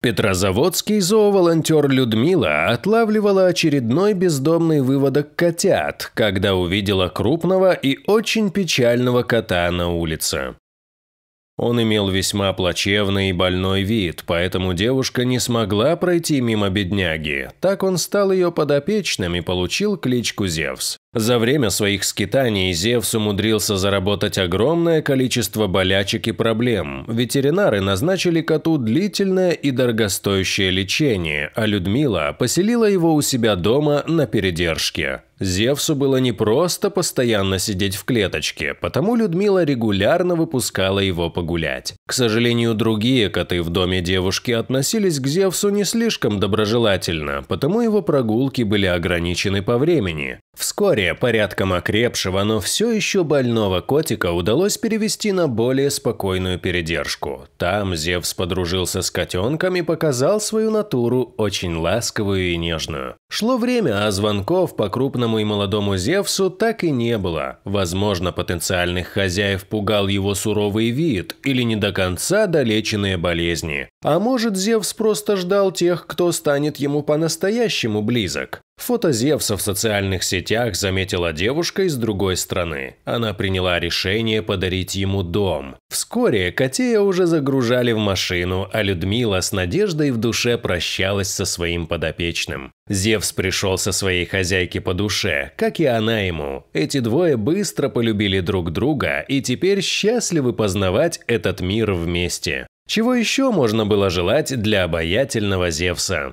Петрозаводский зооволонтер Людмила отлавливала очередной бездомный выводок котят, когда увидела крупного и очень печального кота на улице. Он имел весьма плачевный и больной вид, поэтому девушка не смогла пройти мимо бедняги. Так он стал ее подопечным и получил кличку Зевс. За время своих скитаний Зевс умудрился заработать огромное количество болячек и проблем. Ветеринары назначили коту длительное и дорогостоящее лечение, а Людмила поселила его у себя дома на передержке. Зевсу было не просто постоянно сидеть в клеточке, потому Людмила регулярно выпускала его погулять. К сожалению, другие коты в доме девушки относились к Зевсу не слишком доброжелательно, потому его прогулки были ограничены по времени. Вскоре порядком окрепшего, но все еще больного котика удалось перевести на более спокойную передержку. Там Зевс подружился с котенком и показал свою натуру, очень ласковую и нежную. Шло время, а звонков по крупному и молодому Зевсу так и не было. Возможно, потенциальных хозяев пугал его суровый вид или не до конца долеченные болезни. А может, Зевс просто ждал тех, кто станет ему по-настоящему близок. Фото Зевса в социальных сетях заметила девушка из другой страны. Она приняла решение подарить ему дом. Вскоре Котея уже загружали в машину, а Людмила с надеждой в душе прощалась со своим подопечным. Зевс пришел со своей хозяйки по душе, как и она ему. Эти двое быстро полюбили друг друга и теперь счастливы познавать этот мир вместе. Чего еще можно было желать для обаятельного Зевса?